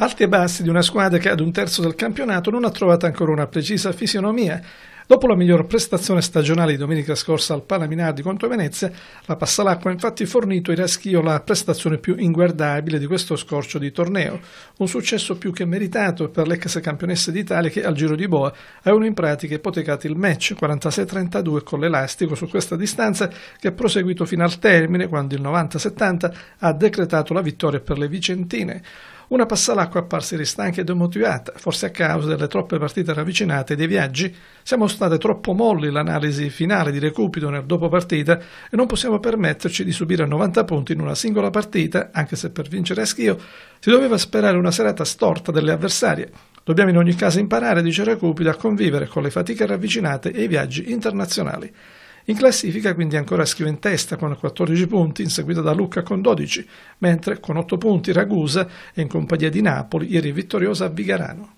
Alti e bassi di una squadra che ad un terzo del campionato non ha trovato ancora una precisa fisionomia Dopo la miglior prestazione stagionale di domenica scorsa al Palaminardi contro Venezia, la Passalacqua ha infatti fornito ai Raschio la prestazione più inguardabile di questo scorcio di torneo, un successo più che meritato per l'ex campionessa d'Italia che al giro di Boa avevano in pratica ipotecato il match 46-32 con l'elastico su questa distanza che è proseguito fino al termine quando il 90-70 ha decretato la vittoria per le Vicentine. Una passalacqua apparsa ristanca e demotivata, forse a causa delle troppe partite ravvicinate e dei viaggi. Siamo state troppo molli l'analisi finale di recupito nel dopo partita e non possiamo permetterci di subire 90 punti in una singola partita, anche se per vincere a schio si doveva sperare una serata storta delle avversarie. Dobbiamo in ogni caso imparare, dice Recupito, a convivere con le fatiche ravvicinate e i viaggi internazionali. In classifica quindi ancora Schio in testa con 14 punti, inseguita da Lucca con 12, mentre con 8 punti Ragusa e in compagnia di Napoli, ieri vittoriosa a Vigarano.